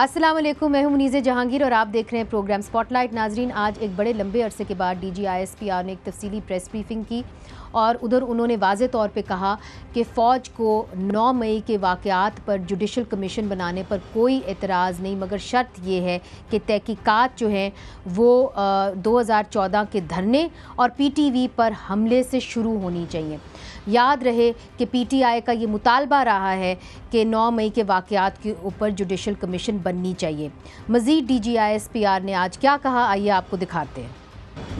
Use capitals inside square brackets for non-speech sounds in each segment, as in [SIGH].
अस्सलाम वालेकुम मैं हूं नीजे जहांगीर और आप देख रहे हैं प्रोग्राम स्पॉटलाइट नाजरीन आज एक बड़े लंबे अरसे के बाद D G I S P R ने एक तफसीली प्रेस ब्रीफिंग की और उधर उन्होंने वाज तौर पर कहा कि फ़ौज को 9 मई के वाक़ात पर जुडिशल कमीशन बनाने पर कोई एतराज़ नहीं मगर शर्त ये है कि तहकीकात जो हैं वो आ, 2014 के धरने और पीटीवी पर हमले से शुरू होनी चाहिए याद रहे कि पीटीआई का ये मुतालबा रहा है कि 9 मई के वाक़ात के ऊपर जुडिशल कमीशन बननी चाहिए मज़ीद D G I S P R ने आज क्या कहा आइए आपको दिखाते हैं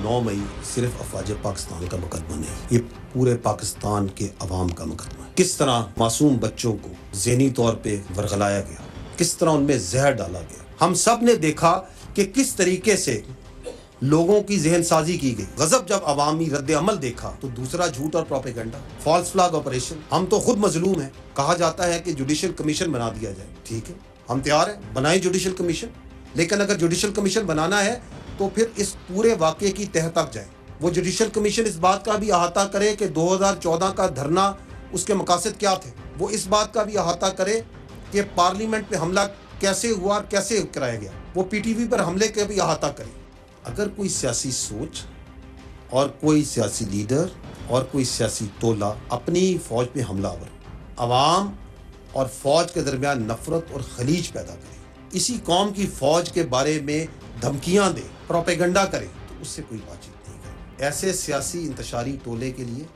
नौ मई सिर्फ अफवाज पाकिस्तान का मुकदमा नहीं ये पूरे पाकिस्तान के अवाम का मुकदमा है किस तरह मासूम बच्चों को जहनी तौर पर वरगलाया गया किस तरह उनमें जहर डाला गया हम सब ने देखा कि किस तरीके से लोगों की जहन साजी की गई गजब जब अवामी रद्द अमल देखा तो दूसरा झूठ और प्रोपेगेंडा फॉल्स फ्लाग ऑपरेशन हम तो खुद मजलूम है कहा जाता है कि जुडिशल कमीशन बना दिया जाए ठीक है हम तैयार हैं बनाए जुडिशल कमीशन लेकिन अगर जुडिशल कमीशन बनाना है तो फिर इस पूरे वाक्य की तह तक जाए वो जुडिशल कमीशन इस बात का भी अहाता करे कि 2014 का धरना उसके मकासद क्या थे वो इस बात का भी अहाता करे कि पार्लियामेंट पे हमला कैसे हुआ और कैसे कराया गया वो पीटीवी पर हमले का भी अहाता करे अगर कोई सियासी सोच और कोई सियासी लीडर और कोई सियासी तोला अपनी फौज पे हमलावर आवाम और फौज के दरमियान नफरत और खलीज पैदा करे इसी कौम की फौज के बारे में धमकियाँ दें प्रोपेगंडा करें तो उससे कोई बातचीत नहीं करे ऐसे सियासी इंतशारी टोले के लिए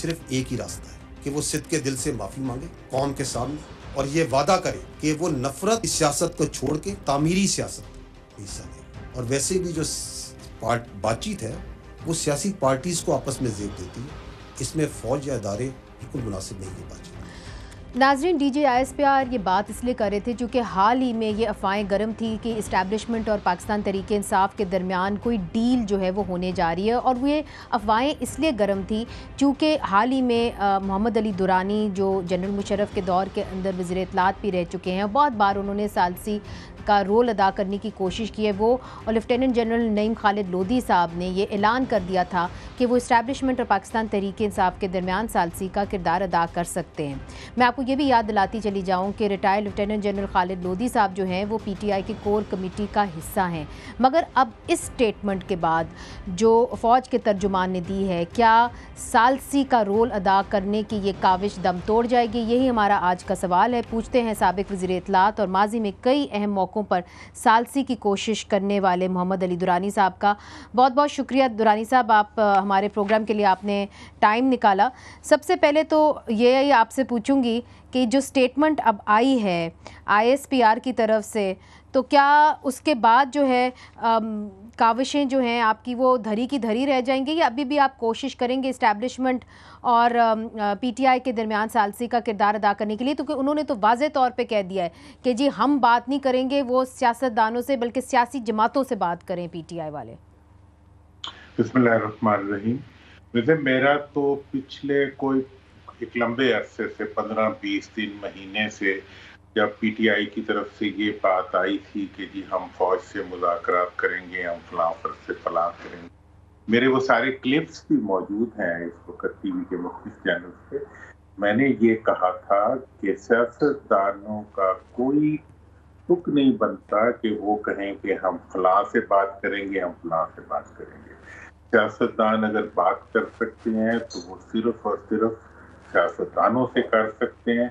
सिर्फ एक ही रास्ता है कि वो सिद्ध के दिल से माफ़ी मांगे कौम के सामने और ये वादा करे कि वो नफरत सियासत को छोड़ के तामीरी सियासत हिस्सा ले और वैसे भी जो पार्ट बातचीत है वो सियासी पार्टीज़ को आपस में जेब देती है इसमें फ़ौज या अदारे बिल्कुल मुनासिब नहीं हो बातचीत नाजरीन D G I S P R ये बात इसलिए कर रहे थे क्योंकि हाल ही में ये अफवाहें गर्म थी कि इस्टेबलिशमेंट और पाकिस्तान तरीके इंसाफ के दरमियान कोई डील जो है वो होने जा रही है और ये अफवाहें इसलिए गर्म थी क्योंकि हाल ही में मोहम्मद अली दुरानी जो जनरल मुशरफ के दौर के अंदर वजी इतलात भी रह चुके हैं बहुत बार उन्होंने सालसी का रोल अदा करने की कोशिश की है वो और लेफ्टिनेंट जनरल नईम खालिद लोधी साहब ने ये ऐलान कर दिया था कि वो इस्टेबलिशमेंट और पाकिस्तान तहरीक इंसाफ के दरमियान सालसी का किरदार अदा कर सकते हैं मैं आपको ये भी याद दिलाती चली जाऊँ कि retired lieutenant general Khalid Lodhi साहब जो हैं वो पी टी आई की कोर कमेटी का हिस्सा हैं मगर अब इस स्टेटमेंट के बाद जो फ़ौज के तर्जुमान ने दी है क्या सालसी का रोल अदा करने की ये काविश दम तोड़ जाएगी यही हमारा आज का सवाल है पूछते हैं सबक वजी इतलात और माजी में कई अहम मौक़ मौक़ों पर सालसी की कोशिश करने वाले मोहम्मद अली दुरानी साहब का बहुत बहुत शुक्रिया दुरानी साहब आप हमारे प्रोग्राम के लिए आपने टाइम निकाला सबसे पहले तो ये आपसे पूछूंगी कि जो स्टेटमेंट अब आई है आईएसपीआर की तरफ से तो क्या उसके बाद जो है काविशें जो हैं आपकी वो धरी की धरी रह जाएंगी या अभी भी आप कोशिश करेंगे इस्टेब्लिशमेंट और पीटीआई के दरमियान सालसी का किरदार अदा करने के लिए तो उन्होंने तो वाज तौर पे कह दिया है कि जी हम बात नहीं करेंगे वो सियासतदानों से बल्कि सियासी जमातों से बात करें पी वाले आई वैसे मेरा तो पिछले कोई एक लंबे अरसे से पंद्रह बीस तीन महीने से जब पीटीआई की तरफ से ये बात आई थी कि जी हम फौज से मुजाकर करेंगे हम फलां से फला करेंगे मेरे वो सारे क्लिप्स भी मौजूद हैं इस वक्त टीवी के मुख्य चैनल पे मैंने ये कहा था कि सियासतदानों का कोई तुक नहीं बनता कि वो कहें कि हम फला से बात करेंगे हम फला से बात करेंगे सियासतदान अगर बात कर सकते हैं तो वो सिर्फ और सिर्फ सियासतदानों से कर सकते हैं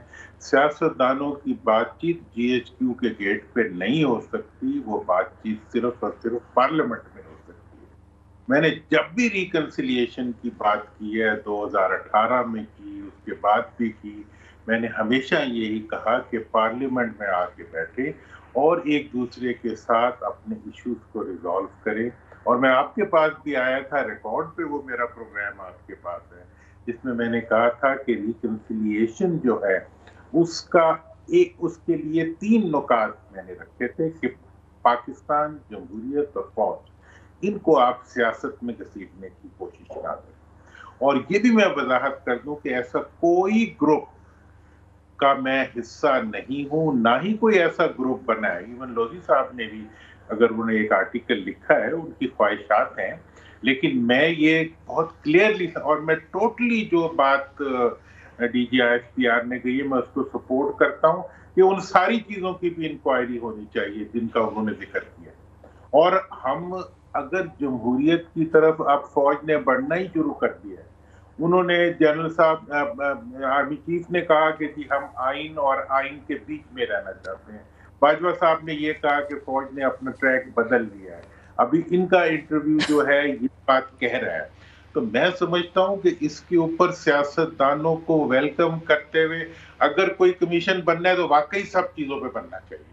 सियासतदानों की बातचीत जीएचक्यू के गेट पे नहीं हो सकती वो बातचीत सिर्फ और सिर्फ पार्लियामेंट में हो सकती है मैंने जब भी रिकन्सिलियेशन की बात की है 2018 में की उसके बाद भी की मैंने हमेशा यही कहा कि पार्लियामेंट में आके बैठे और एक दूसरे के साथ अपने इश्यूज को रिजॉल्व करें और मैं आपके पास भी आया था रिकॉर्ड पे वो मेरा प्रोग्राम आपके पास है जिसमें मैंने कहा था कि रिकनसिलियेशन जो है उसका एक उसके लिए तीन नुकात मैंने रखे थे कि पाकिस्तान जमहूरियत और फौज इनको आप सियासत में घसीटने की कोशिश ना करें और ये भी मैं वजाहत कर दूं कि ऐसा कोई ग्रुप का मैं हिस्सा नहीं हूं ना ही कोई ऐसा ग्रुप बना है इवन लोधी साहब ने भी अगर उन्होंने एक आर्टिकल लिखा है उनकी ख्वाहिशात हैं लेकिन मैं ये बहुत क्लियरली और मैं टोटली जो बात जी आई एस ने कही है मैं उसको सपोर्ट करता हूँ कि उन सारी चीज़ों की भी इंक्वायरी होनी चाहिए जिनका उन्होंने जिक्र किया और हम अगर जमहूरियत की तरफ अब फौज ने बढ़ना ही शुरू कर दिया है उन्होंने जनरल साहब आर्मी चीफ ने कहा कि जी हम आइन और आइन के बीच में रहना चाहते हैं बाजवा साहब ने ये कहा कि फौज ने अपना ट्रैक बदल लिया है अभी इनका इंटरव्यू जो है ये बात कह रहा है तो मैं समझता हूं कि इसके ऊपर सियासतदानों को वेलकम करते हुए अगर कोई कमीशन बनना है तो वाकई सब चीजों पे बनना चाहिए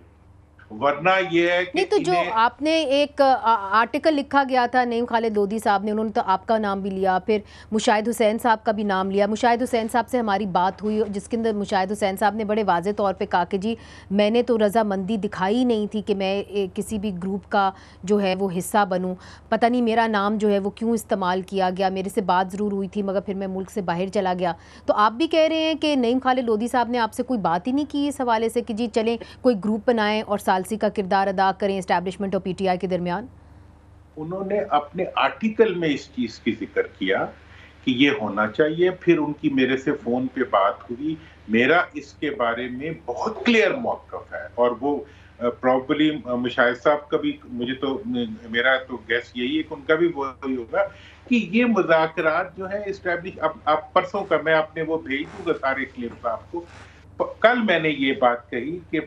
वरना ये है कि नहीं तो जो आपने एक आर्टिकल लिखा गया था नईम खालिद लोधी साहब ने उन्होंने तो आपका नाम भी लिया फिर मुशाहिद हुसैन साहब का भी नाम लिया मुशाहिद हुसैन साहब से हमारी बात हुई जिसके अंदर मुशाहिद हुसैन साहब ने बड़े वाजे तौर पे कहा कि जी मैंने तो रजामंदी दिखाई नहीं थी कि मैं किसी भी ग्रुप का जो है वो हिस्सा बनूँ पता नहीं मेरा नाम जो है वो क्यों इस्तेमाल किया गया मेरे से बात ज़रूर हुई थी मगर फिर मैं मुल्क से बाहर चला गया तो आप भी कह रहे हैं कि नईम खालिद लोधी साहब ने आपसे कोई बात ही नहीं की इस हवाले से कि जी चलें कोई ग्रुप बनाएँ और चालसी का किरदार अदा करें इस्टेब्लिशमेंट और पीटीआई के दरमियान उन्होंने अपने आर्टिकल में इस चीज की जिक्र किया कि ये होना चाहिए फिर उनकी मेरे से फोन पे बात हुई मेरा इसके बारे में बहुत क्लियर मौकफ है और वो प्रॉब्ली मुशाह साहब का भी मुझे तो मेरा तो गैस यही है कि उनका भी वो ही होगा कि ये मुजाकर जो है इस्टेब्लिश अब आप परसों का मैं आपने वो भेज दूंगा सारे क्लिप्स आपको कल मैंने ये बात कही कि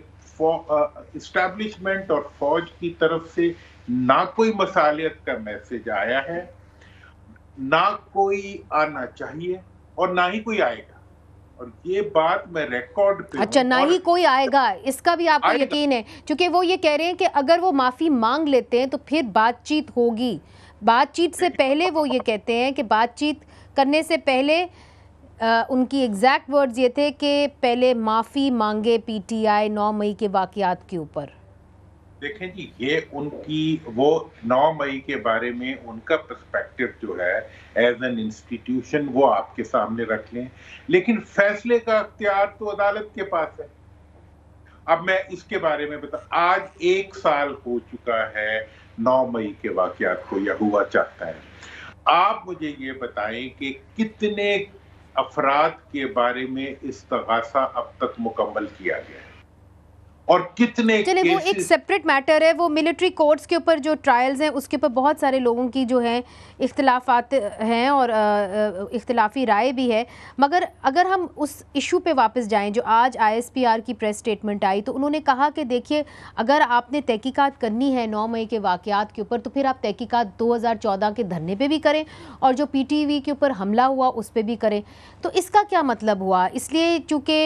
इस्टेब्लिशमेंट uh, और फौज की तरफ से ना कोई मसालियत का मैसेज आया है ना कोई आना चाहिए और ना ही कोई आएगा और ये बात मैं रिकॉर्ड अच्छा ना ही कोई आएगा इसका भी आपको यकीन है क्योंकि वो ये कह रहे हैं कि अगर वो माफ़ी मांग लेते हैं तो फिर बातचीत होगी बातचीत से पहले वो ये कहते हैं कि बातचीत करने से पहले आ, उनकी एग्जैक्ट वर्ड्स ये थे कि पहले माफ़ी मांगे पीटीआई 9 मई के वाकयात के ऊपर देखें जी ये उनकी वो 9 मई के बारे में उनका पर्सपेक्टिव जो है एज एन इंस्टीट्यूशन वो आपके सामने रख लें लेकिन फैसले का अख्तियार तो अदालत के पास है अब मैं इसके बारे में बता आज एक साल हो चुका है 9 मई के वाकयात को यह हुआ चाहता है आप मुझे ये बताएं कि कितने अफराद के बारे में इस तगासा अब तक मुकम्मल किया गया और कितने चलिए वो एक सेपरेट मैटर है वो मिलिट्री कोर्ट्स के ऊपर जो ट्रायल्स हैं उसके ऊपर बहुत सारे लोगों की जो है इख्तलाफात हैं और इख्तलाफी राय भी है मगर अगर हम उस इशू पे वापस जाएं जो आज आईएसपीआर की प्रेस स्टेटमेंट आई तो उन्होंने कहा कि देखिए अगर आपने तहकीकात करनी है नौ मई के वाक़ात के ऊपर तो फिर आप तहकीकात दो के धरने पर भी करें और जो पी के ऊपर हमला हुआ उस पर भी करें तो इसका क्या मतलब हुआ इसलिए चूँकि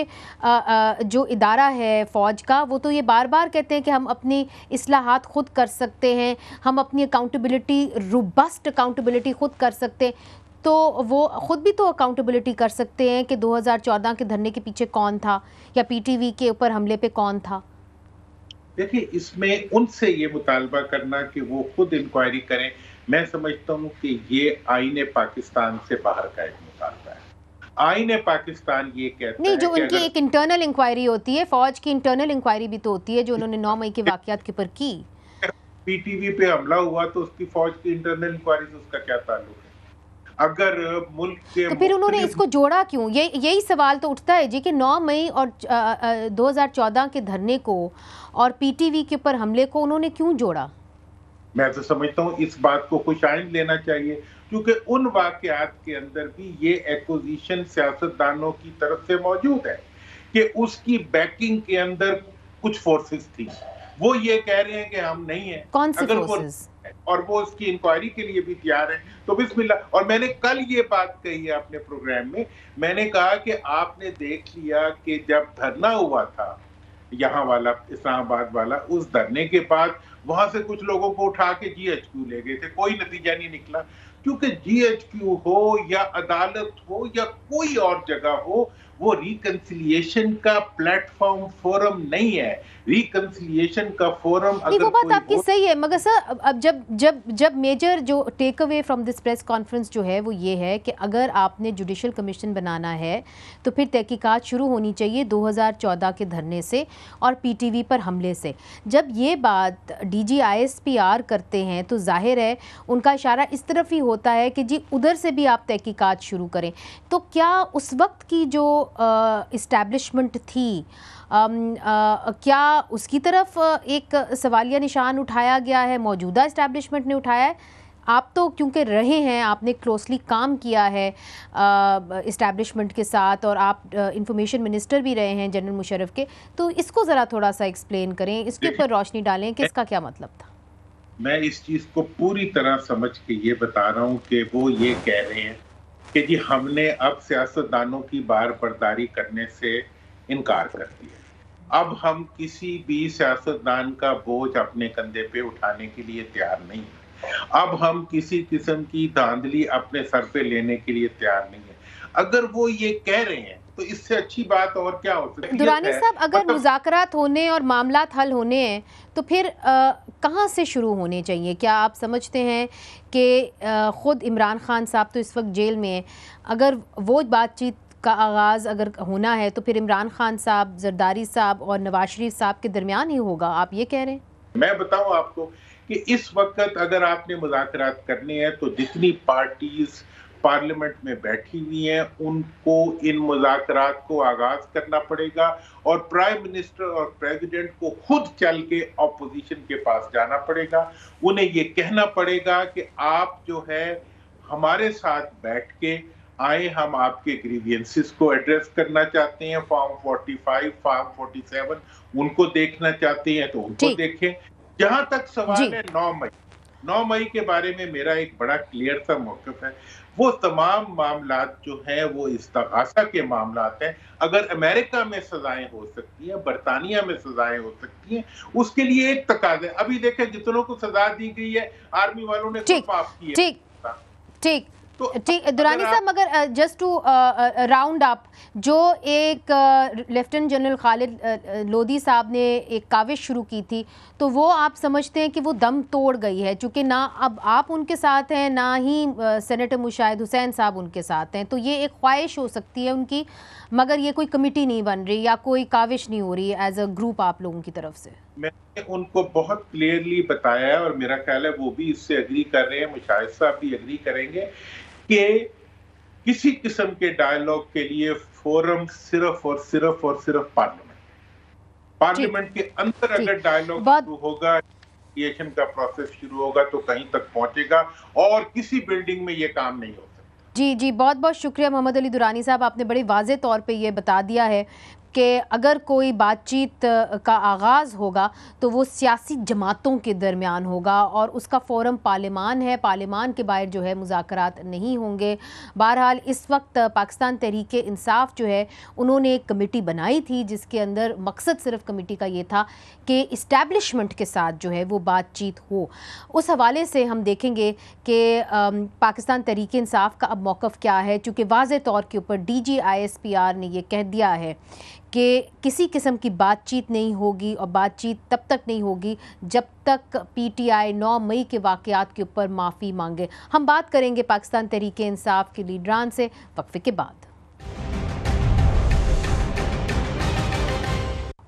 जो इदारा है फ़ौज का वो तो ये बार बार कहते हैं कि हम अपनी असलाहत खुद कर सकते हैं हम अपनी अकाउंटेबिलिटी रुबस्ट अकाउंटेबिलिटी खुद कर सकते हैं तो वो ख़ुद भी तो अकाउंटेबिलिटी कर सकते हैं कि 2014 के धरने के पीछे कौन था या पीटीवी के ऊपर हमले पे कौन था देखिए इसमें उनसे ये मुतालबा करना कि वो खुद इंक्वायरी करें मैं समझता हूँ कि ये आईने पाकिस्तान से बाहर का एक मुतालबा आईन है पाकिस्तान ये कहता नहीं जो उनकी अगर... एक इंटरनल इंक्वायरी होती है फौज की इंटरनल इंक्वायरी भी तो होती है जो उन्होंने नौ मई के वाकत के ऊपर की पीटीवी पे हमला हुआ तो उसकी फौज की इंटरनल इंक्वायरी से उसका क्या ताल्लुक है अगर मुल्क के तो फिर उन्होंने इसको जोड़ा क्यों ये यही सवाल तो उठता है जी कि 9 मई और 2014 के धरने को और पीटीवी के ऊपर हमले को उन्होंने क्यों जोड़ा मैं तो समझता हूँ इस बात को खुश आइंद लेना चाहिए क्योंकि उन वाकयात के अंदर भी ये एक्विजिशन सियासतदानों की तरफ से मौजूद है कि उसकी बैकिंग के अंदर कुछ फोर्सेस थी वो ये कह रहे हैं कि हम नहीं है कौन सी अगर फोर्सेस? वो और वो इसकी इंक्वायरी के लिए भी तैयार है तो बिस्मिल्लाह और मैंने कल ये बात कही है अपने प्रोग्राम में मैंने कहा कि आपने देख लिया कि जब धरना हुआ था यहाँ वाला इस्लामाबाद वाला उस धरने के बाद वहां से कुछ लोगों को उठा के जी एच ले गए थे कोई नतीजा नहीं निकला क्योंकि जीएचक्यू हो या अदालत हो या कोई और जगह हो वो रिकनसिलियेशन का प्लेटफॉर्म फोरम नहीं है रिकनसिलियेशन का फोरम अगर वो बात आपकी सही है मगर सर अब जब जब जब मेजर जो take away from this press conference जो है वो ये है कि अगर आपने जुडिशल कमीशन बनाना है तो फिर तहकीकात शुरू होनी चाहिए 2014 के धरने से और पीटीवी पर हमले से जब ये बात डीजीआईएसपीआर करते हैं तो जाहिर है उनका इशारा इस तरफ ही होता है कि जी उधर से भी आप तहकीकात शुरू करें तो क्या उस वक्त की जो इस्टेब्लिशमेंट थी आ, आ, क्या उसकी तरफ एक सवालिया निशान उठाया गया है मौजूदा इस्टेब्लिशमेंट ने उठाया है आप तो क्योंकि रहे हैं आपने क्लोजली काम किया है इस्टेब्लिशमेंट के साथ और आप इंफॉर्मेशन मिनिस्टर भी रहे हैं जनरल मुशरफ के तो इसको ज़रा थोड़ा सा एक्सप्लेन करें इसके ऊपर रोशनी डालें कि इसका क्या मतलब था मैं इस चीज़ को पूरी तरह समझ के ये बता रहा हूँ कि वो ये कह रहे हैं कि जी हमने अब सियासतदानों की बार बरदारी करने से इनकार कर दिया अब हम किसी भी सियासतदान का बोझ अपने कंधे पे उठाने के लिए तैयार नहीं है अब हम किसी किस्म की धांधली अपने सर पे लेने के लिए तैयार नहीं है अगर वो ये कह रहे हैं तो इससे अच्छी बात और क्या हो सकती दुरानी साहब अगर मतलब मुजाकर होने और मामला हल होने हैं तो फिर कहाँ से शुरू होने चाहिए क्या आप समझते हैं कि ख़ुद इमरान खान साहब तो इस वक्त जेल में है अगर वो बातचीत का आगाज़ अगर होना है तो फिर इमरान खान साहब जरदारी साहब और नवाज शरीफ साहब के दरमियान ही होगा आप ये कह रहे हैं मैं बताऊं आपको कि इस वक्त अगर आपने मुजात करने हैं तो जितनी पार्टीज़ पार्लियामेंट में बैठी हुई हैं उनको इन मुजात को आगाज करना पड़ेगा और प्राइम मिनिस्टर और प्रेसिडेंट को खुद चल के अपोजिशन के पास जाना पड़ेगा उन्हें ये कहना पड़ेगा कि आप जो है हमारे साथ बैठ के आए हम आपके ग्रीवियंसिस को एड्रेस करना चाहते हैं फॉर्म 45 फॉर्म 47 उनको देखना चाहते हैं तो उनको देखें जहां तक सवाल है नौ मई नौ मई के बारे में मेरा एक बड़ा क्लियर सा मौकफ है वो तमाम मामला जो है वो इस इस्तगासा के मामला हैं अगर अमेरिका में सजाएं हो सकती हैं बरतानिया में सजाएं हो सकती हैं उसके लिए एक तकाजा अभी देखें जितनों को सजा दी गई है आर्मी वालों ने माफ किया ठीक तो ठीक दुरानी साहब मगर जस्ट टू राउंड अप जो एक लेफ्टिनेंट जनरल खालिद लोधी साहब ने एक काविश शुरू की थी तो वो आप समझते हैं कि वो दम तोड़ गई है क्योंकि ना अब आप उनके साथ हैं ना ही सेनेटर मुशाहिद हुसैन साहब उनके साथ हैं तो ये एक ख्वाहिश हो सकती है उनकी मगर ये कोई कमेटी नहीं बन रही या कोई काविश नहीं हो रही एज अ ग्रुप आप लोगों की तरफ से मैंने उनको बहुत क्लियरली बताया है और मेरा ख्याल है वो भी इससे अग्री कर रहे हैं मुशाहिद साहब भी अग्री करेंगे कि किसी किस्म के डायलॉग के लिए फोरम सिर्फ और सिर्फ और सिर्फ पार्लियामेंट पार्लियामेंट के अंदर अगर डायलॉग शुरू होगा एशन का प्रोसेस शुरू होगा तो कहीं तक पहुंचेगा और किसी बिल्डिंग में ये काम नहीं होगा जी जी बहुत बहुत शुक्रिया मोहम्मद अली दुरानी साहब आपने बड़े वाजे तौर पे ये बता दिया है कि अगर कोई बातचीत का आगाज़ होगा तो वो सियासी जमातों के दरमियान होगा और उसका फोरम पार्लियामान है पार्लियामान के बाहर जो है मुजाकर नहीं होंगे बहरहाल इस वक्त पाकिस्तान तहरीक इंसाफ जो है उन्होंने एक कमेटी बनाई थी जिसके अंदर मकसद सिर्फ कमेटी का ये था कि इस्टेब्लिशमेंट के साथ जो है वो बातचीत हो उस हवाले से हम देखेंगे कि पाकिस्तान तहरीक इंसाफ का अब मौक़ क्या है चूँकि वाज तौर के ऊपर D G I S P R ने यह कह दिया है कि किसी किस्म की बातचीत नहीं होगी और बातचीत तब तक नहीं होगी जब तक पीटीआई 9 मई के वाक़ात के ऊपर माफ़ी मांगे हम बात करेंगे पाकिस्तान तहरीक इंसाफ के लीडरान से वक्फे के बाद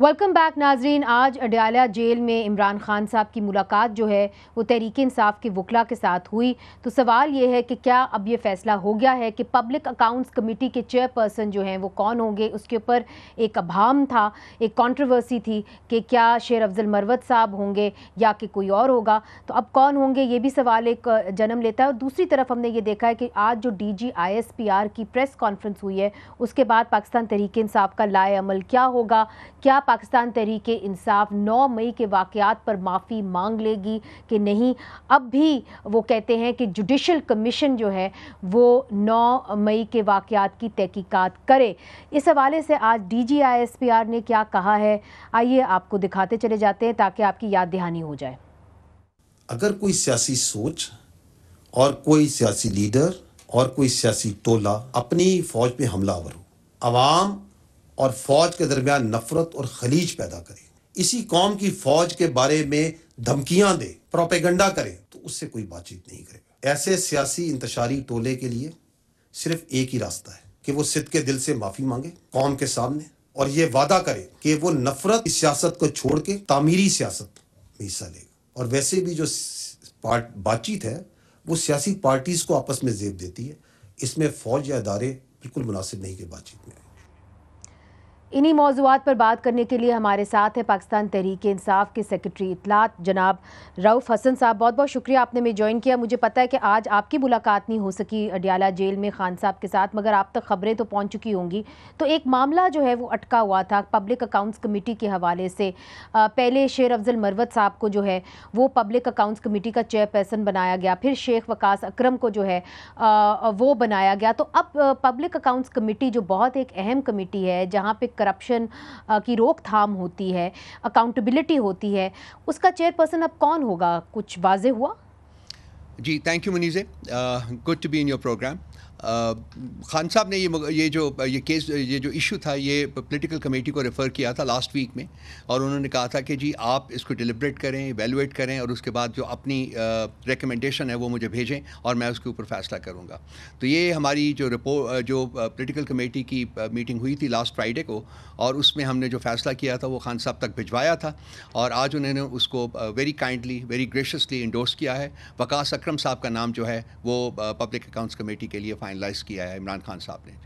वेलकम बैक नाजरीन आज अडयाला जेल में इमरान खान साहब की मुलाकात जो है वो तहरीक इंसाफ के वकला के साथ हुई तो सवाल ये है कि क्या अब ये फैसला हो गया है कि पब्लिक अकाउंट्स कमेटी के चेयरपर्सन जो हैं वो कौन होंगे उसके ऊपर एक अभाम था एक कंट्रोवर्सी थी कि क्या शेर अफजल मरवत साहब होंगे या कि कोई और होगा तो अब कौन होंगे ये भी सवाल एक जन्म लेता है और दूसरी तरफ हमने ये देखा है कि आज जो D G I S P R की प्रेस कॉन्फ्रेंस हुई है उसके बाद पाकिस्तान तहरीक इंसाफ का लाए अमल क्या होगा क्या पाकिस्तान तहरीक इंसाफ 9 मई के वाक़ात पर माफ़ी मांग लेगी कि नहीं अब भी वो कहते हैं कि जुडिशल कमीशन जो है वो 9 मई के वाकत की तहकीकात करे इस हवाले से आज D G I S P R ने क्या कहा है आइए आपको दिखाते चले जाते हैं ताकि आपकी याद दहानी हो जाए अगर कोई सियासी सोच और कोई सियासी लीडर और कोई सियासी टोला अपनी फौज पे हमलावर हो आवाम और फौज के दरमियान नफरत और खलीज पैदा करे इसी कौम की फौज के बारे में धमकियां दे प्रोपेगंडा करें तो उससे कोई बातचीत नहीं करेगा ऐसे सियासी इंतशारी टोले के लिए सिर्फ एक ही रास्ता है कि वो सिद के दिल से माफी मांगे कौम के सामने और ये वादा करे कि वो नफरत की सियासत को छोड़ के तामीरी सियासत में हिस्सा लेगा और वैसे भी जो पार्ट बातचीत है वो सियासी पार्टीज को आपस में जेब देती है इसमें फौज या अदारे बिल्कुल मुनासिब नहीं के बातचीत में इन्हीं मौजूद पर बात करने के लिए हमारे साथ है पाकिस्तान तहरीक इंसाफ के सेक्रेटरी इतलात जनाब रऊफ़ हसन साहब बहुत बहुत शुक्रिया आपने मैं ज्वाइन किया मुझे पता है कि आज आपकी मुलाकात नहीं हो सकी अडियाला जेल में खान साहब के साथ मगर आप तक खबरें तो पहुंच चुकी होंगी तो एक मामला जो है वो अटका हुआ था पब्लिक अकाउंट्स कमेटी के हवाले से पहले शेर अफजल मरवत साहब को जो है वो पब्लिक अकाउंट्स कमेटी का चेयरपर्सन बनाया गया फिर शेख वकास अक्रम को जो है वो बनाया गया तो अब पब्लिक अकाउंट्स कमेटी जो बहुत एक अहम कमेटी है जहाँ पर करप्शन uh, की रोकथाम होती है अकाउंटेबिलिटी होती है उसका चेयरपर्सन अब कौन होगा कुछ वाजे हुआ जी thank you Muneeza good to be in your programme Khan साहब ने ये ये जो ये केस ये जो इशू था ये पॉलिटिकल कमेटी को रेफ़र किया था लास्ट वीक में और उन्होंने कहा था कि जी आप इसको डिलिब्रेट करें एवेलुएट करें और उसके बाद जो अपनी रिकमेंडेशन है वो मुझे भेजें और मैं उसके ऊपर फैसला करूँगा तो ये हमारी जो रिपोर्ट जो पोलिटिकल कमेटी की मीटिंग हुई थी लास्ट फ्राइडे को और उसमें हमने जो फ़ैसला किया था वो खान साहब तक भिजवाया था और आज उन्होंने उसको very kindly very graciously endorse किया है वकास अक्रम साहब का नाम जो है वो पब्लिक अकाउंट्स कमेटी के लिए फाइनलाइज किया है इमरान खान साहब ने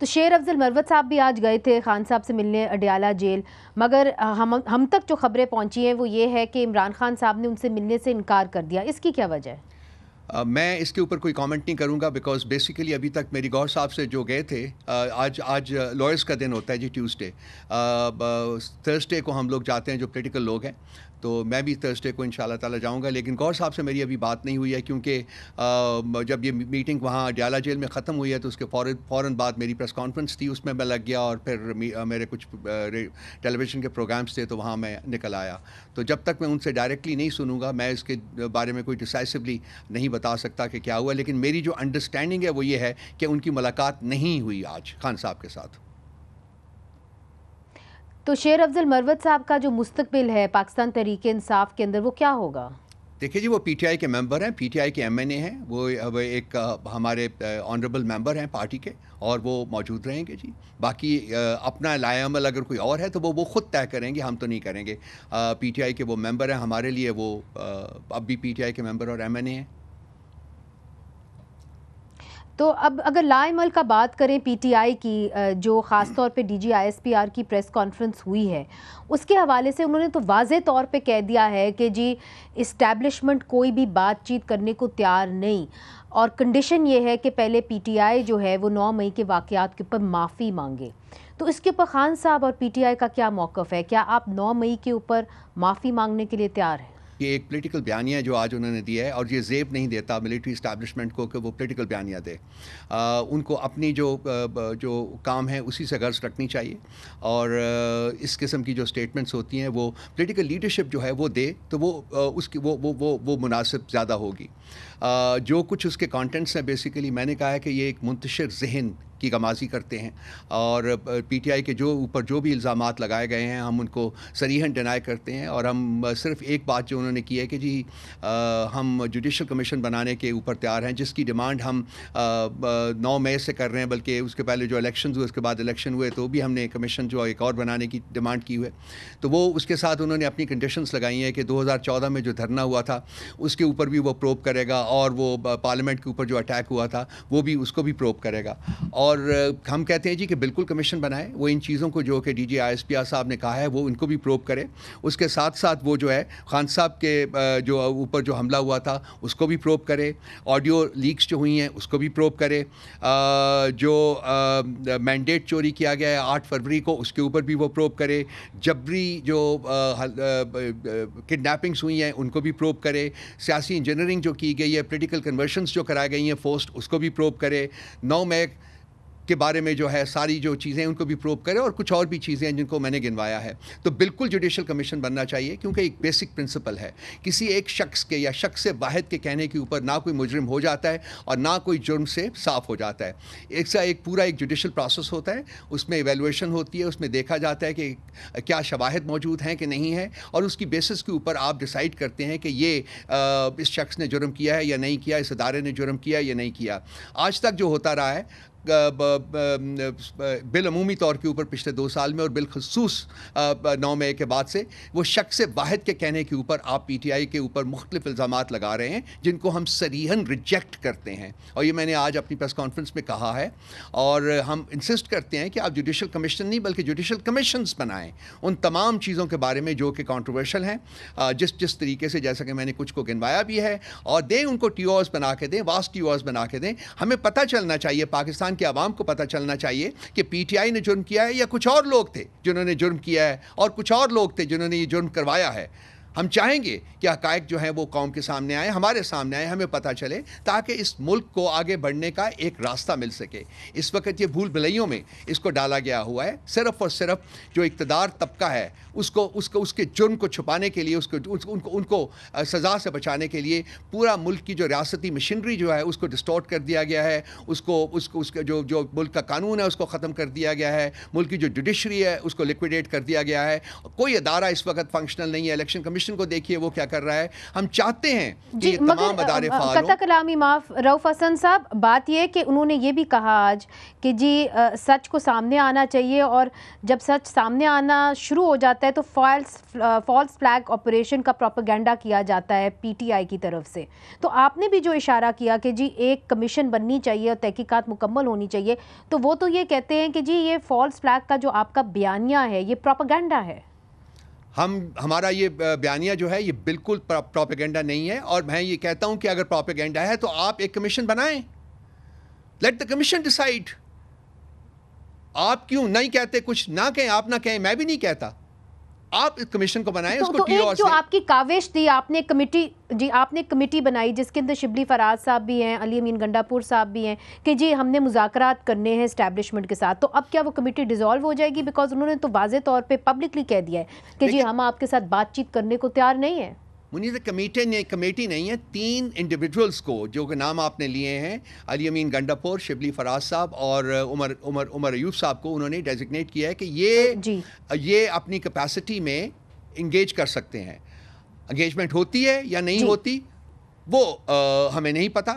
तो शेर अफजल मरवत साहब भी आज गए थे खान साहब से मिलने अडियाला जेल मगर हम हम तक जो खबरें पहुंची हैं वो ये है कि इमरान खान साहब ने उनसे मिलने से इनकार कर दिया इसकी क्या वजह है Uh, मैं इसके ऊपर कोई कमेंट नहीं करूंगा बिकॉज बेसिकली अभी तक मेरी गौर साहब से जो गए थे uh, आज आज लॉयर्स का दिन होता है जी ट्यूसडे थर्सडे को हम लोग जाते हैं जो पोलिटिकल लोग हैं तो मैं भी थर्सडे को इन ताला जाऊँगा लेकिन गौर साहब से मेरी अभी बात नहीं हुई है क्योंकि जब ये मीटिंग वहाँ अडियाला जेल में ख़त्म हुई है तो उसके फ़ौर फ़ौर बाद मेरी प्रेस कॉन्फ्रेंस थी उसमें मैं लग गया और फिर मेरे कुछ टेलीविज़न के प्रोग्राम्स थे तो वहाँ मैं निकल आया तो जब तक मैं उनसे डायरेक्टली नहीं सुनूंगा मैं इसके बारे में कोई डिसाइसिवली नहीं बता सकता कि क्या हुआ लेकिन मेरी जो अंडरस्टैंडिंग है वो ये है कि उनकी मुलाकात नहीं हुई आज खान साहब के साथ तो शेर अफजल मरवत साहब का जो मुस्तबिल है पाकिस्तान तरीके इंसाफ के अंदर वो क्या होगा देखिए जी वो पीटीआई के मेंबर हैं पीटीआई के एमएनए हैं वो अब एक हमारे ऑनरेबल मेंबर हैं पार्टी के और वो मौजूद रहेंगे जी बाकी अपना लायामल अगर कोई और है तो वो वो खुद तय करेंगे हम तो नहीं करेंगे पीटीआई के वो मेंबर हैं हमारे लिए वो अब भी पीटीआई के मेंबर और एमएनए हैं तो अब अगर लाएमल का बात करें पीटीआई की जो ख़ास तौर पे डीजीआईएसपीआर की प्रेस कॉन्फ्रेंस हुई है उसके हवाले से उन्होंने तो वाज तौर पे कह दिया है कि जी इस्टेब्लिशमेंट कोई भी बातचीत करने को तैयार नहीं और कंडीशन ये है कि पहले पीटीआई जो है वो नौ मई के वाक़ात के ऊपर माफ़ी मांगे तो इसके ऊपर खान साहब और पी का क्या मौक़ है क्या आप नौ मई के ऊपर माफ़ी मांगने के लिए तैयार हैं ये एक पॉलिटिकल बयानिया जो आज उन्होंने दिया है और ये जेब नहीं देता मिलिट्री इस्टेब्लिशमेंट को कि वो पॉलिटिकल बयानिया दे आ, उनको अपनी जो जो काम है उसी से गर्ज रखनी चाहिए और इस किस्म की जो स्टेटमेंट्स होती हैं वो पॉलिटिकल लीडरशिप जो है वो दे तो वो उसकी वो वो वो वो मुनासिब ज़्यादा होगी जो कुछ उसके कॉन्टेंट्स हैं बेसिकली मैंने कहा है कि ये एक मुंतशर जहन की गमाजी करते हैं और पीटीआई के जो ऊपर जो भी इल्ज़ाम लगाए गए हैं हम उनको सरीहन डिनाई करते हैं और हम सिर्फ एक बात जो उन्होंने की है कि जी आ, हम जुडिशल कमीशन बनाने के ऊपर तैयार हैं जिसकी डिमांड हम नौ मई से कर रहे हैं बल्कि उसके पहले जो इलेक्शन हुए उसके बाद इलेक्शन हुए तो भी हमने कमीशन जो एक और बनाने की डिमांड की हुई तो वो उसके साथ उन्होंने अपनी कंडीशंस लगाई हैं कि 2014 में जो धरना हुआ था उसके ऊपर भी वो प्रोब करेगा और वो पार्लियामेंट के ऊपर जो अटैक हुआ था वो भी उसको भी प्रोब करेगा और और हम कहते हैं जी कि बिल्कुल कमीशन बनाए वो इन चीज़ों को जो कि D G I S P R साहब ने कहा है वो इनको भी प्रोव करें उसके साथ साथ वो जो है खान साहब के जो ऊपर जो हमला हुआ था उसको भी प्रोब करे ऑडियो लीक्स जो हुई हैं उसको भी प्रोब करे जो मैंडेट चोरी किया गया है आठ फरवरी को उसके ऊपर भी वो प्रोब करे जबरी जो किडनैपिंग्स हुई हैं उनको भी प्रोब करे सियासी इंजीनियरिंग जो की गई है पोलिटिकल कन्वर्शन जो कराई गई हैं फोस्ट उसको भी प्रोब करे नौ मैक के बारे में जो है सारी जो चीज़ें उनको भी प्रूव करें और कुछ और भी चीज़ें हैं जिनको मैंने गिनवाया है तो बिल्कुल जुडिशल कमीशन बनना चाहिए क्योंकि एक बेसिक प्रिंसिपल है किसी एक शख्स के या शख्स से वाहद के कहने के ऊपर ना कोई मुजरिम हो जाता है और ना कोई जुर्म से साफ़ हो जाता है एक सा एक पूरा एक जुडिशल प्रोसेस होता है उसमें एवेलुएशन होती है उसमें देखा जाता है कि क्या शवाहद मौजूद हैं कि नहीं है और उसकी बेसिस के ऊपर आप डिसाइड करते हैं कि ये इस शख्स ने जुर्म किया है या नहीं किया इस अदारे ने जुर्म किया या नहीं किया आज तक जो होता रहा है बिल अमूमी तौर के ऊपर पिछले दो साल में और बिलखसूस नौ मई के बाद से वो शख़्स वाहिद के कहने के ऊपर आप पी टी आई के ऊपर मुख्तलिफ इल्ज़ाम लगा रहे हैं जिनको हम सरीहन रिजेक्ट करते हैं और ये मैंने आज अपनी प्रेस कॉन्फ्रेंस में कहा है और हम इंसिस्ट करते हैं कि आप जुडिशल कमीशन नहीं बल्कि जुडिशल कमीशन बनाएँ उन तमाम चीज़ों के बारे में जो कि कॉन्ट्रोवर्शल हैं जिस जिस तरीके से जैसा कि मैंने कुछ को गिनवाया भी है और दें उनको टी बना के दें वास्ट टी बना के दें हमें पता चलना चाहिए पाकिस्तान पाकिस्तान के आवाम को पता चलना चाहिए कि पीटीआई ने जुर्म किया है या कुछ और लोग थे जिन्होंने जुर्म किया है और कुछ और लोग थे जिन्होंने ये जुर्म करवाया है हम चाहेंगे कि हकायक जो हैं वो कौम के सामने आए हमारे सामने आए हमें पता चले ताकि इस मुल्क को आगे बढ़ने का एक रास्ता मिल सके इस वक्त ये भूल भलैयों में इसको डाला गया हुआ है सिर्फ और सिर्फ जो इकतदार तबका है उसको उसको उसके जुर्म को छुपाने के लिए उसको उनको उनको सज़ा से बचाने के लिए पूरा मुल्क की जो रियासती मशीनरी जो है उसको डिस्टॉर्ट कर दिया गया है उसको उसको उसके जो जो मुल्क का कानून है उसको ख़त्म कर दिया गया है मुल्क की जो जुडिशरी है उसको लिक्विडेट कर दिया गया है कोई अदारा इस वक्त फंक्शनल नहीं है इलेक्शन कमीशन को देखिए वो क्या कर रहा है हम चाहते हैं कि तमाम अदारे कता कलामी रऊफ हसन साहब बात यह कि उन्होंने ये भी कहा आज कि जी सच को सामने आना चाहिए और जब सच सामने आना शुरू हो जाता जाता है तो फॉल्स फॉल्स फ्लैग ऑपरेशन का प्रोपागेंडा किया जाता है पीटीआई की तरफ से तो आपने भी जो इशारा किया कि जी एक कमीशन बननी चाहिए और तहकीकात मुकम्मल होनी चाहिए तो वो तो ये कहते हैं कि जी ये फॉल्स फ्लैग का जो आपका बयानिया है ये प्रोपागेंडा है हम हमारा ये बयानिया जो है ये बिल्कुल प्रोपेगेंडा नहीं है और मैं ये कहता हूँ कि अगर प्रोपेगेंडा है तो आप एक कमीशन बनाएं लेट द कमीशन डिसाइड आप क्यों नहीं कहते कुछ ना कहें आप ना कहें मैं भी नहीं कहता आप इस कमीशन को बनाए तो, उसको तो एक जो आपकी काविश थी आपने कमेटी जी आपने कमेटी बनाई जिसके अंदर शिबली फराज साहब भी हैं अली अमीन गंडापुर साहब भी हैं कि जी हमने मुजाकरात करने हैं इस्टेब्लिशमेंट के साथ तो अब क्या वो कमेटी डिसॉल्व हो जाएगी बिकॉज उन्होंने तो वाजे तौर पर पब्लिकली कह दिया है कि जी हम आपके साथ बातचीत करने को तैयार नहीं है मुनीर कमेटी ने कमेटी नहीं है तीन इंडिविजुअल्स को जो कि नाम आपने लिए हैं अली अमीन गंडापुर शिबली फराज साहब और उमर उमर उमर अयूब साहब को उन्होंने डेजिग्नेट किया है कि ये ये अपनी कैपेसिटी में इंगेज कर सकते हैं इंगेजमेंट होती है या नहीं होती वो आ, हमें नहीं पता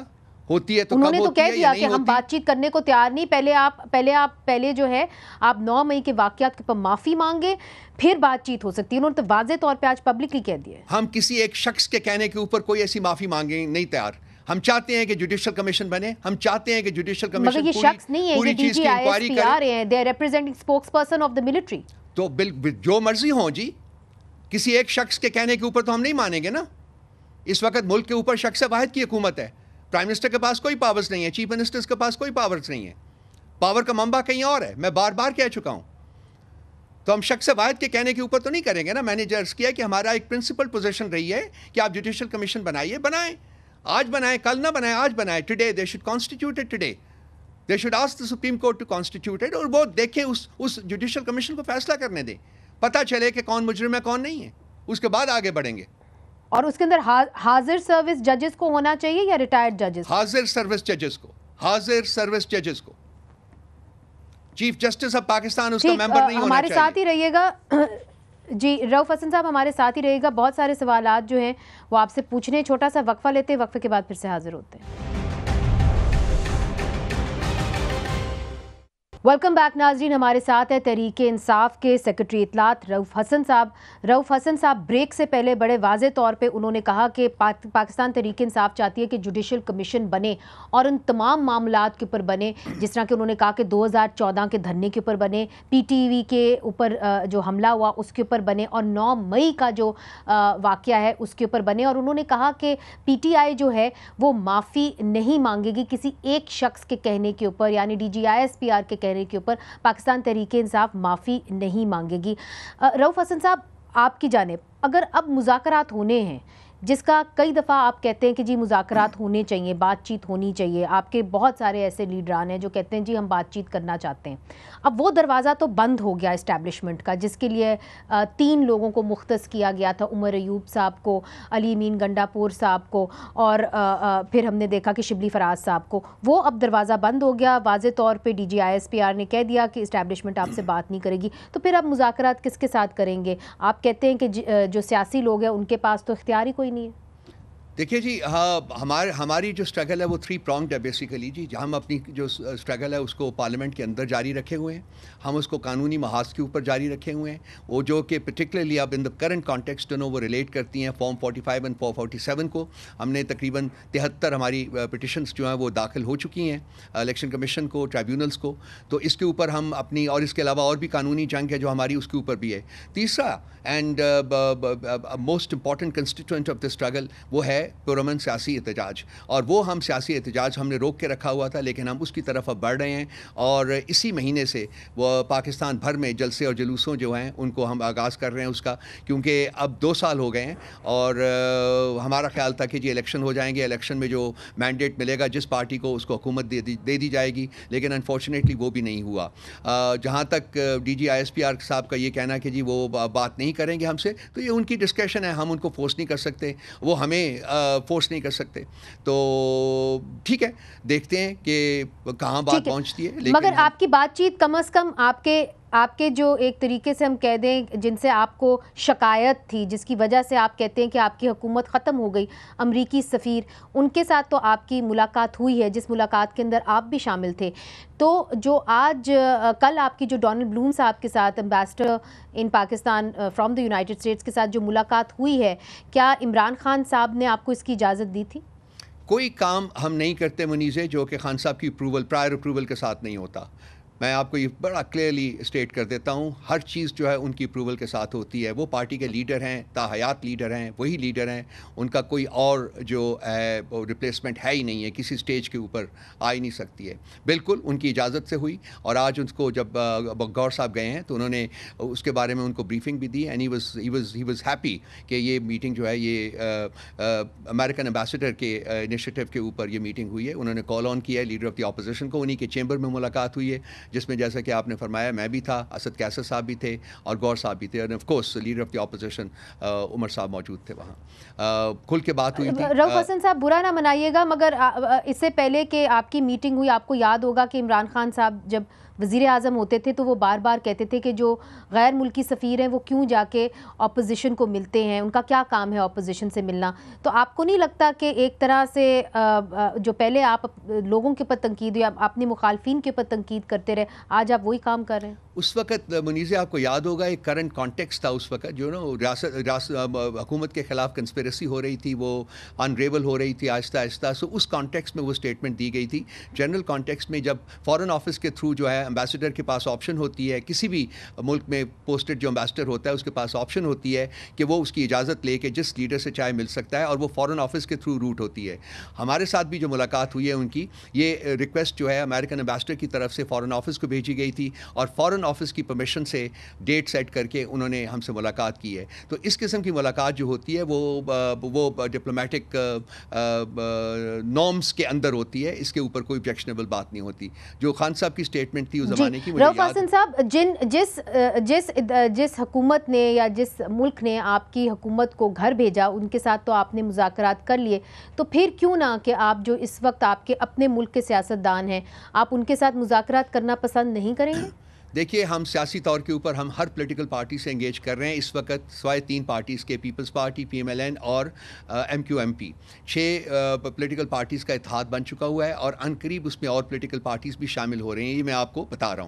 होती है तो उन्होंने तो कह दिया कि हम बातचीत करने को तैयार नहीं पहले आप पहले आप पहले जो है आप 9 मई के वाकयात पर माफ़ी मांगे फिर बातचीत हो सकती है उन्होंने तो वाजे तौर पे आज पब्लिकली कह दिया हम किसी एक शख्स के कहने के ऊपर कोई ऐसी माफ़ी मांगे नहीं तैयार हम चाहते हैं कि जुडिशियल कमीशन बने हम चाहते हैं कि जुडिशियल कमीशन ये शख्स नहीं है ये डीजीआईएस पे आ रहे हैं ऑफ द मिलिट्री तो बिल जो मर्जी हो जी किसी एक शख्स के कहने के ऊपर तो हम नहीं मानेंगे ना इस वक्त मुल्क के ऊपर शख्स वाहिद की हुकूमत है प्राइम मिनिस्टर के पास कोई पावर्स नहीं है चीफ मिनिस्टर्स के पास कोई पावर्स नहीं है पावर का मंबा कहीं और है मैं बार बार कह चुका हूँ तो हम शख्स वायद के कहने के ऊपर तो नहीं करेंगे ना मैंने जर्ज किया कि हमारा एक प्रिंसिपल पोजिशन रही है कि आप जुडिशल कमीशन बनाइए बनाएं आज बनाएं कल ना बनाएं आज बनाएं today they should constituted today they should ask the supreme court to constituted और वो देखें उस उस जुडिशल कमीशन को फैसला करने दें पता चले कि कौन मुजरिम है कौन नहीं है उसके बाद आगे बढ़ेंगे और उसके अंदर हा, हाजिर सर्विस जजेस को होना चाहिए या रिटायर्ड जजेस हाजिर सर्विस जजेस को हाजिर सर्विस जजेस को चीफ जस्टिस ऑफ पाकिस्तान उसका मेंबर नहीं होना हमारे साथ ही रहिएगा [CLEARS THROAT] जी रऊफ हसन साहब हमारे साथ ही रहेगा बहुत सारे सवाल जो हैं वो आपसे पूछने छोटा सा वक्फा लेते हैं वक्फे के बाद फिर से हाजिर होते हैं वेलकम बैक नाजरीन हमारे साथ है तहरीक इंसाफ के सेक्रेटरी इतलात रऊफ़ हसन साहब रऊफ़ हसन साहब ब्रेक से पहले बड़े वाज तौर पे उन्होंने कहा कि पा पाकिस्तान तहरीक इंसाफ चाहती है कि जुडिशल कमीशन बने और उन तमाम मामला के ऊपर बने जिस तरह कि उन्होंने कहा कि 2014 के धरने के ऊपर बने वी e के ऊपर जो हमला हुआ उसके ऊपर बने और नौ मई का जो वाक़ है उसके ऊपर बने और उन्होंने कहा कि आई जो है वो माफ़ी नहीं मांगेगी किसी एक शख्स के कहने के ऊपर यानी डी के कहने कहने के ऊपर पाकिस्तान तहरीक इंसाफ माफ़ी नहीं मांगेगी रऊफ़ हसन साहब आपकी जानब अगर अब मुजाकर होने हैं जिसका कई दफ़ा आप कहते हैं कि जी मुजात होने चाहिए बातचीत होनी चाहिए आपके बहुत सारे ऐसे लीडरान हैं जो कहते हैं जी हम बातचीत करना चाहते हैं अब वो दरवाज़ा तो बंद हो गया इस्टेबलिशमेंट का जिसके लिए तीन लोगों को मुख्त किया गया था उमर ऐब साहब को अली मीन गंडापुर साहब को और फिर हमने देखा कि शिबली फराज साहब को वो अब दरवाज़ा बंद हो गया वाज तौर पर D G I S P R ने कह दिया कि इस्टेबलिशमेंट आपसे बात नहीं करेगी तो फिर आप मुजाकर किसके साथ करेंगे आप कहते हैं कि जो सियासी लोग हैं उनके पास तो इख्तियारी कोई कोई नहीं है देखिए जी हाँ हमारे हमारी जो स्ट्रगल है वो थ्री प्रॉन्ग्ड है बेसिकली जी हम अपनी जो स्ट्रगल uh, है उसको पार्लियामेंट के अंदर जारी रखे हुए हैं हम उसको कानूनी महाज के ऊपर जारी रखे हुए हैं वो जो कि पर्टिकुलरली अब in the current context no वो रिलेट करती हैं फॉर्म 45 एंड फॉर्म सेवन को हमने तकरीबन तिहत्तर हमारी पटिशन uh, जो हैं वो दाखिल हो चुकी हैं इलेक्शन uh, कमीशन को ट्राइब्यूनल्स को तो इसके ऊपर हम अपनी और इसके अलावा और भी कानूनी जंग है जो हमारी उसके ऊपर भी है तीसरा and most important constituent of the struggle वो है पुरमन सियासी एहतजाज और वो हम सियासी एहतजाज हमने रोक के रखा हुआ था लेकिन हम उसकी तरफ अब बढ़ रहे हैं और इसी महीने से वह पाकिस्तान भर में जलसे और जुलूसों जो हैं उनको हम आगाज़ कर रहे हैं उसका क्योंकि अब दो साल हो गए हैं और हमारा ख्याल था कि जी इलेक्शन हो जाएंगे इलेक्शन में जो मैंडेट मिलेगा जिस पार्टी को उसको हुकूमत दे दी दे दी जाएगी लेकिन अनफॉर्चुनेटली वो भी नहीं हुआ जहाँ तक D G I S P R साहब का ये कहना कि जी वो बात नहीं करेंगे हमसे तो ये उनकी डिस्कशन है हम उनको फोर्स नहीं कर सकते वो हमें फोर्स नहीं कर सकते तो ठीक है देखते हैं कि कहाँ बात पहुँचती है मगर आपकी बातचीत कम अज़ कम आपके आपके जो एक तरीके से हम कह दें जिनसे आपको शिकायत थी जिसकी वजह से आप कहते हैं कि आपकी हुकूमत ख़त्म हो गई अमरीकी सफ़ीर उनके साथ तो आपकी मुलाकात हुई है जिस मुलाकात के अंदर आप भी शामिल थे तो जो आज कल आपकी जो डोनल्ड ब्लूम साहब के साथ ambassador in Pakistan from the United States के साथ जो मुलाकात हुई है क्या इमरान खान साहब ने आपको इसकी इजाज़त दी थी कोई काम हम नहीं करते मनीज़े जो कि खान साहब की अप्रूवल प्रायर अप्रूवल के साथ नहीं होता मैं आपको ये बड़ा क्लियरली स्टेट कर देता हूँ हर चीज़ जो है उनकी अप्रूवल के साथ होती है वो पार्टी के लीडर हैं ताहयात लीडर हैं वही लीडर हैं उनका कोई और जो है रिप्लेसमेंट है ही नहीं है किसी स्टेज के ऊपर आ ही नहीं सकती है बिल्कुल उनकी इजाज़त से हुई और आज उनको जब गौर साहब गए हैं तो उन्होंने उसके बारे में उनको ब्रीफिंग भी दी and he was he was he happy कि ये मीटिंग जो है ये अमेरिकन एम्बेसडर के इनिशिएटिव के ऊपर ये मीटिंग हुई है उन्होंने कॉल ऑन किया है लीडर ऑफ द अपोजिशन को उन्हीं के चैम्बर में मुलाकात हुई है जिसमें जैसा कि आपने फरमाया मैं भी था असद कैसर साहब भी थे और गौर साहब भी थे and of course leader of the opposition Umar साहब मौजूद थे वहाँ uh, खुल के बात हुई थी रऊफ uh, हसन साहब बुरा ना मनाइएगा मगर uh, इससे पहले कि आपकी मीटिंग हुई आपको याद होगा कि इमरान खान साहब जब वज़ी अजम होते थे तो वो बार बार कहते थे कि जो गैर मुल्की सफ़ीर हैं वो क्यों जाके अपोजिशन को मिलते हैं उनका क्या काम है अपोजिशन से मिलना तो आपको नहीं लगता कि एक तरह से जो पहले आप लोगों के ऊपर तनकीद या अपने मुखालफी के ऊपर तनकीद करते रहे आज आप वही काम कर रहे हैं उस वक्त मुनीज़ आपको याद होगा एक करंट कॉन्टेक्स था उस वक्त जो ना के ख़िलाफ़ कंस्पेरेसी हो रही थी वो अनरेबल हो रही थी आहिस्ता आहिस्ता सो उस कॉन्टेक्स में वो स्टेटमेंट दी गई थी जनरल कॉन्टेक्स में जब फॉरेन ऑफिस के थ्रू जो है अम्बेसडर एम्बेसडर के पास ऑप्शन होती है किसी भी मुल्क में पोस्टेड जो एम्बेसडर होता है उसके पास ऑप्शन होती है कि वो उसकी इजाज़त ले के जिस लीडर से चाहे मिल सकता है और वो फ़ॉरन ऑफिस के थ्रू रूट होती है हमारे साथ भी जो मुलाकात हुई है उनकी ये रिक्वेस्ट जो है अमेरिकन एम्बेसडर की तरफ से फ़ॉरन ऑफिस को भेजी गई थी और फ़ॉरन ऑफिस की परमिशन से डेट सेट करके उन्होंने हमसे मुलाकात की है तो इस किस्म की मुलाकात जो होती है वो वो डिप्लोमेटिक नॉर्म्स के अंदर होती है इसके ऊपर कोई ऑब्जेक्शनेबल बात नहीं होती जो खान साहब की स्टेटमेंट थी उस जमाने की रऊफ हसन साहब जिन जिस जिस जिस हुकूमत ने या जिस मुल्क ने आपकी हुकूमत को घर भेजा उनके साथ तो आपने मुजाकर कर लिए तो फिर क्यों ना कि आप जो इस वक्त आपके अपने मुल्क के सियासतदान हैं आप उनके साथ मुजाकर करना पसंद नहीं करेंगे देखिए हम सियासी तौर के ऊपर हम हर पॉलिटिकल पार्टी से इंगेज कर रहे हैं इस वक्त सवाए तीन पार्टीज़ के पीपल्स पार्टी पीएमएलएन और एम क्यू एम पी छः पोलिटिकल पार्टीज़ का इतिहाद बन चुका हुआ है और अनकरीब उसमें और पोलिटिकल पार्टीज़ भी शामिल हो रही हैं ये मैं आपको बता रहा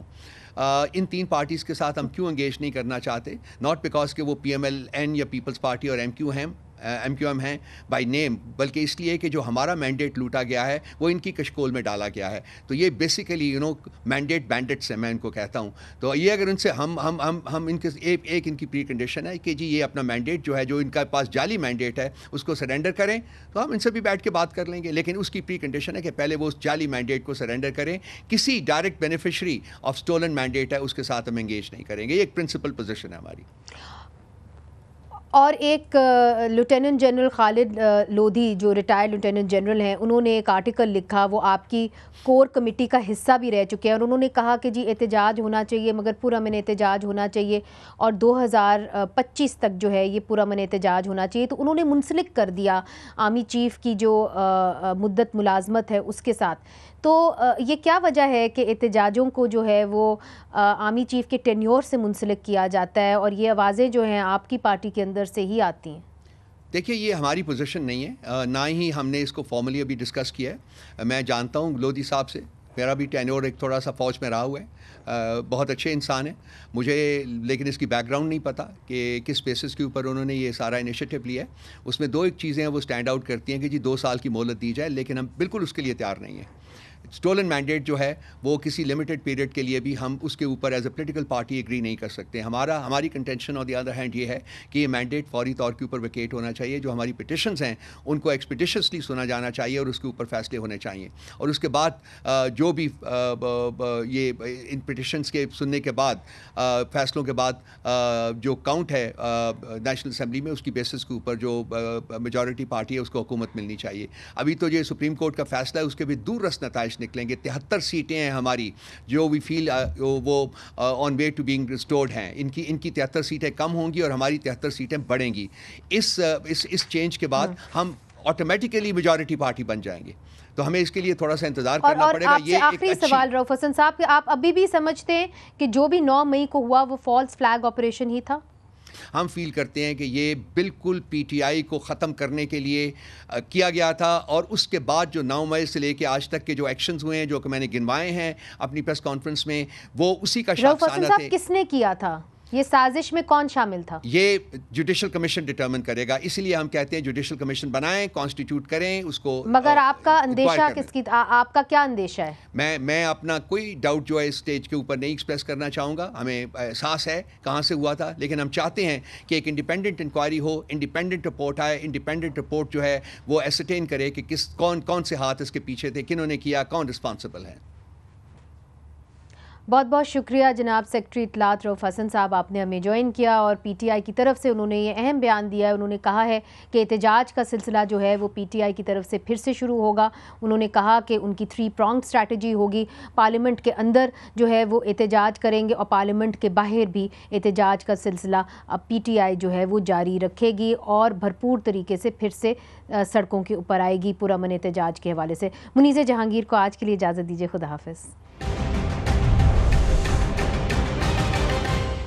हूँ इन तीन पार्टीज़ के साथ हम क्यों एंगेज नहीं करना चाहते नॉट बिकॉज के वो पी एम एल एन या पीपल्स पार्टी और एम क्यू हैं एम क्यू एम हैं बाई नेम बल्कि इसलिए कि जो हमारा मैंडेट लूटा गया है वो इनकी कशकोल में डाला गया है तो ये basically you know mandate bandits हैं मैं इनको कहता हूँ तो ये अगर इनसे हम हम हम हम इनके एक, एक इनकी प्री कंडीशन है कि जी ये अपना मैंडेट जो है जो इनका पास जाली मैंडेट है उसको सरेंडर करें तो हम इनसे भी बैठ के बात कर लेंगे लेकिन उसकी प्री कंडीशन है कि पहले वो उस जाली मैंडेट को सरेंडर करें किसी direct beneficiary of stolen mandate है उसके साथ हम एंगेज नहीं करेंगे ये एक प्रिंसिपल पोजिशन है हमारी और एक लेफ्टिनेंट जनरल खालिद लोधी जो रिटायर्ड लेफ्टिनेंट जनरल हैं उन्होंने एक आर्टिकल लिखा वो आपकी कोर कमेटी का हिस्सा भी रह चुके हैं और उन्होंने कहा कि जी एहतजाज होना चाहिए मगर पूरा मन एहतजाज होना चाहिए और 2025 तक जो है ये पूरा मन एहतजाज होना चाहिए तो उन्होंने मुंसलिक कर दिया आर्मी चीफ़ की जो मुद्दत मुलाजमत है उसके साथ तो ये क्या वजह है कि एहतजाजों को जो है वो आर्मी चीफ़ के टेन्योर से मुंसलिक किया जाता है और ये आवाज़ें जो हैं आपकी पार्टी के अंदर से ही आती हैं देखिए ये हमारी पोजीशन नहीं है ना ही हमने इसको फॉर्मली अभी डिस्कस किया है मैं जानता हूँ लोधी साहब से मेरा भी टेन्योर एक थोड़ा सा फ़ौज में रहा हुआ है बहुत अच्छे इंसान हैं मुझे लेकिन इसकी बैकग्राउंड नहीं पता कि किस बेसिस के ऊपर उन्होंने ये सारा इनिशिएटिव लिया है उसमें दो एक चीज़ें हैं वो स्टैंड आउट करती हैं कि जी दो साल की मोहलत दी जाए लेकिन हम बिल्कुल उसके लिए तैयार नहीं हैं स्टोलन मैंडेट जो है वो किसी लिमिटेड पीरियड के लिए भी हम उसके ऊपर as a political party agree नहीं कर सकते हमारा हमारी कंटेंशन और दी अदर हैंड ये है कि ये मैंडेट फौरी तौर के ऊपर वेकेट होना चाहिए जो हमारी पिटिशन हैं उनको एक्सपिटिशसली सुना जाना चाहिए और उसके ऊपर फैसले होने चाहिए और उसके बाद जो भी ये इन पिटिशन के सुनने के बाद फैसलों के बाद जो काउंट है नेशनल असम्बली में उसकी बेसिस के ऊपर जो मेजॉरिटी पार्टी है उसको हुकूमत मिलनी चाहिए अभी तो ये सुप्रीम कोर्ट का फैसला है उसके भी दूर रस नतज अध्यक्ष निकलेंगे तिहत्तर सीटें हैं हमारी जो वी फील uh, वो on way to being restored हैं इनकी इनकी तिहत्तर सीटें कम होंगी और हमारी तिहत्तर सीटें बढ़ेंगी इस uh, इस इस चेंज के बाद हम्म। हम ऑटोमेटिकली मेजोरिटी पार्टी बन जाएंगे तो हमें इसके लिए थोड़ा सा इंतजार और, करना और पड़ेगा ये आखिरी सवाल रहो हसन साहब आप अभी भी समझते हैं कि जो भी 9 मई को हुआ वो फॉल्स फ्लैग ऑपरेशन ही था हम फील करते हैं कि ये बिल्कुल पीटीआई को ख़त्म करने के लिए किया गया था और उसके बाद जो नौ मई से लेके आज तक के जो एक्शंस हुए हैं जो कि मैंने गिनवाए हैं अपनी प्रेस कॉन्फ्रेंस में वो उसी का शाखसाना किसने किया था ये साजिश में कौन शामिल था ये जुडिशल कमीशन डिटरमिन करेगा इसलिए हम कहते हैं जुडिशल कमीशन बनाएं कॉन्स्टिट्यूट करें उसको मगर आपका अंदेशा किसकी आ, आपका क्या अंदेशा है मैं मैं अपना कोई डाउट जो है स्टेज के ऊपर नहीं एक्सप्रेस करना चाहूँगा हमें एहसास है कहाँ से हुआ था लेकिन हम चाहते हैं कि एक इंडिपेंडेंट इंक्वायरी हो इंडिपेंडेंट रिपोर्ट आए इंडिपेंडेंट रिपोर्ट जो है वो एसरटेन करे कि किस कौन कौन से हाथ इसके पीछे थे किन्होंने किया कौन रिस्पॉन्सिबल है बहुत बहुत शुक्रिया जनाब सेक्रेटरी इतलात रऊफ हसन साहब आपने हमें ज्वाइन किया और पीटीआई की तरफ से उन्होंने ये अहम बयान दिया है उन्होंने कहा है कि एहतजाज का सिलसिला जो है वो पीटीआई की तरफ से फिर से शुरू होगा उन्होंने कहा कि उनकी थ्री प्रॉन्ग स्ट्रैटेजी होगी पार्लियामेंट के अंदर जो है वो एहतजाज करेंगे और पार्लियामेंट के बाहर भी एहतजाज का सिलसिला अब आई जो है वो जारी रखेगी और भरपूर तरीके से फिर से सड़कों के ऊपर आएगी पुरमन एहतजाज के हवाले से मुनीज़ जहांगीर को आज के लिए इजाज़त दीजिए खुदा हाफ़